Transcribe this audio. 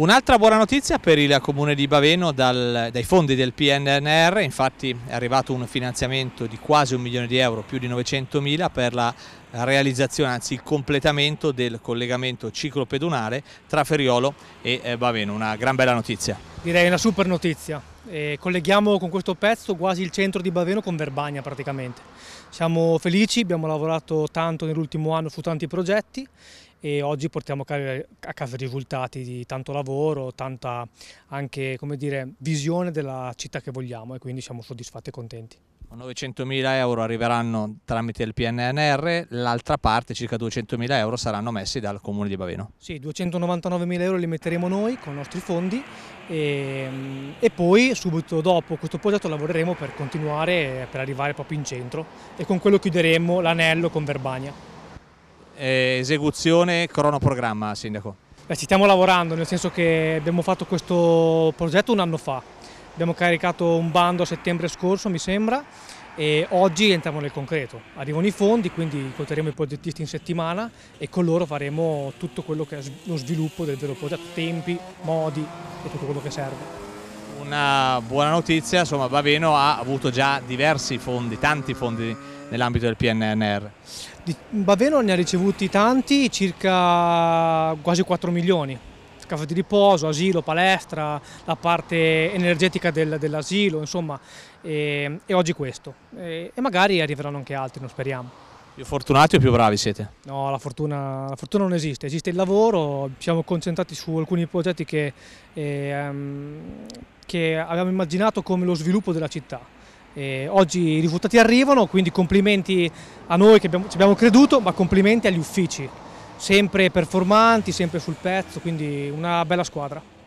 Un'altra buona notizia per il comune di Baveno dal, dai fondi del PNNR, infatti è arrivato un finanziamento di quasi un milione di euro, più di 900 mila per la realizzazione, anzi il completamento del collegamento ciclopedonale tra Feriolo e eh, Baveno, una gran bella notizia. Direi una super notizia, e colleghiamo con questo pezzo quasi il centro di Baveno con Verbagna praticamente. Siamo felici, abbiamo lavorato tanto nell'ultimo anno su tanti progetti e oggi portiamo a casa risultati di tanto lavoro, tanta anche dire, visione della città che vogliamo e quindi siamo soddisfatti e contenti. 900.000 euro arriveranno tramite il PNNR, l'altra parte, circa 200.000 euro, saranno messi dal Comune di Baveno. Sì, 299.000 euro li metteremo noi con i nostri fondi e, e, poi subito dopo questo progetto lavoreremo per continuare, per arrivare proprio in centro e con quello chiuderemo l'anello con Verbania eh, esecuzione, cronoprogramma, Sindaco? Beh, ci stiamo lavorando, nel senso che abbiamo fatto questo progetto un anno fa, abbiamo caricato un bando a settembre scorso, mi sembra, e oggi entriamo nel concreto. Arrivano i fondi, quindi incontreremo i progettisti in settimana e con loro faremo tutto quello che è lo sviluppo del vero progetto, tempi, modi e tutto quello che serve. Una buona notizia, insomma Baveno ha avuto già diversi fondi, tanti fondi nell'ambito del PNNR. Baveno ne ha ricevuti tanti, circa quasi 4 milioni casa di riposo, asilo, palestra, la parte energetica del, dell'asilo, insomma, e, e, oggi questo. E, e magari arriveranno anche altri, non speriamo. Più fortunati o più bravi siete? No, la fortuna, la fortuna non esiste, esiste il lavoro, siamo concentrati su alcuni progetti che eh, che avevamo immaginato come lo sviluppo della città. E oggi i risultati arrivano, quindi complimenti a noi che abbiamo, ci abbiamo creduto, ma complimenti agli uffici, sempre performanti, sempre sul pezzo, quindi una bella squadra.